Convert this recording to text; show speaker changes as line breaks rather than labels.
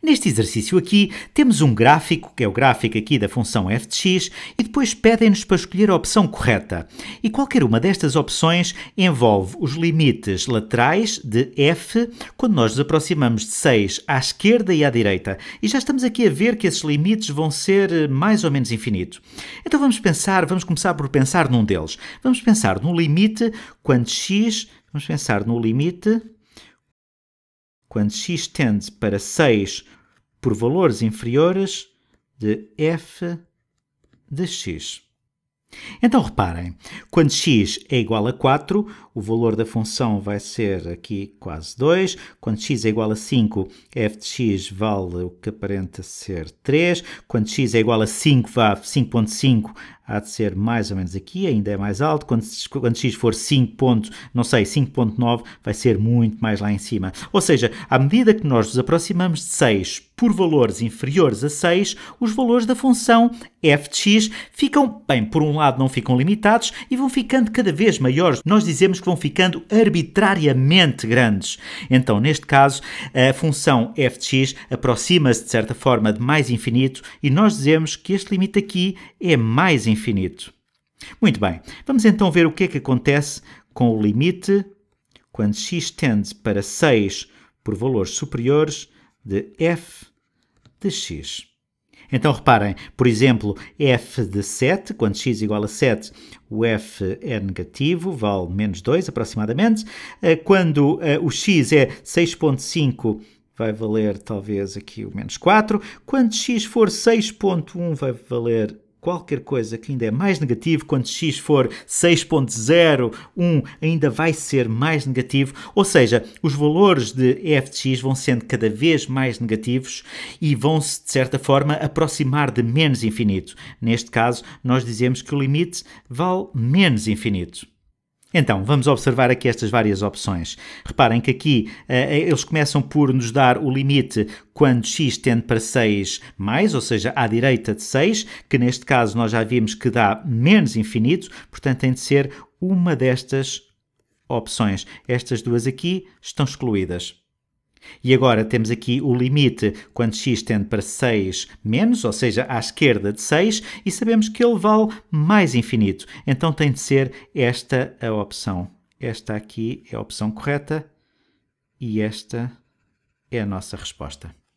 Neste exercício aqui, temos um gráfico, que é o gráfico aqui da função f de x, e depois pedem-nos para escolher a opção correta. E qualquer uma destas opções envolve os limites laterais de f, quando nós nos aproximamos de 6 à esquerda e à direita. E já estamos aqui a ver que esses limites vão ser eh, mais ou menos infinitos. Então vamos pensar, vamos começar por pensar num deles. Vamos pensar no limite quando x, vamos pensar no limite quando x tende para 6 por valores inferiores de f de x. Então reparem, quando x é igual a 4, o valor da função vai ser aqui quase 2. Quando x é igual a 5, f de x vale o que aparenta ser 3. Quando x é igual a 5, vá 5.5 há de ser mais ou menos aqui, ainda é mais alto. Quando, quando x for 5 pontos, não sei, 5.9, vai ser muito mais lá em cima. Ou seja, à medida que nós nos aproximamos de 6 por valores inferiores a 6, os valores da função f de x ficam, bem, por um lado não ficam limitados e vão ficando cada vez maiores. Nós dizemos que vão ficando arbitrariamente grandes. Então, neste caso, a função f de x aproxima-se, de certa forma, de mais infinito e nós dizemos que este limite aqui é mais infinito infinito. Muito bem, vamos então ver o que é que acontece com o limite quando x tende para 6 por valores superiores de f de x. Então reparem, por exemplo, f de 7, quando x igual a 7, o f é negativo, vale menos 2 aproximadamente. Eh, quando eh, o x é 6.5, vai valer talvez aqui o menos 4. Quando x for 6.1, vai valer qualquer coisa que ainda é mais negativo, quando x for 6.01 ainda vai ser mais negativo, ou seja, os valores de f de x vão sendo cada vez mais negativos e vão-se, de certa forma, aproximar de menos infinito. Neste caso, nós dizemos que o limite vale menos infinito. Então, vamos observar aqui estas várias opções. Reparem que aqui eh, eh, eles começam por nos dar o limite quando x tende para 6 mais, ou seja, à direita de 6, que neste caso nós já vimos que dá menos infinito, portanto tem de ser uma destas opções. Estas duas aqui estão excluídas. E agora temos aqui o limite quando x tende para 6 menos, ou seja, à esquerda de 6, e sabemos que ele vale mais infinito. Então tem de ser esta a opção. Esta aqui é a opção correta e esta é a nossa resposta.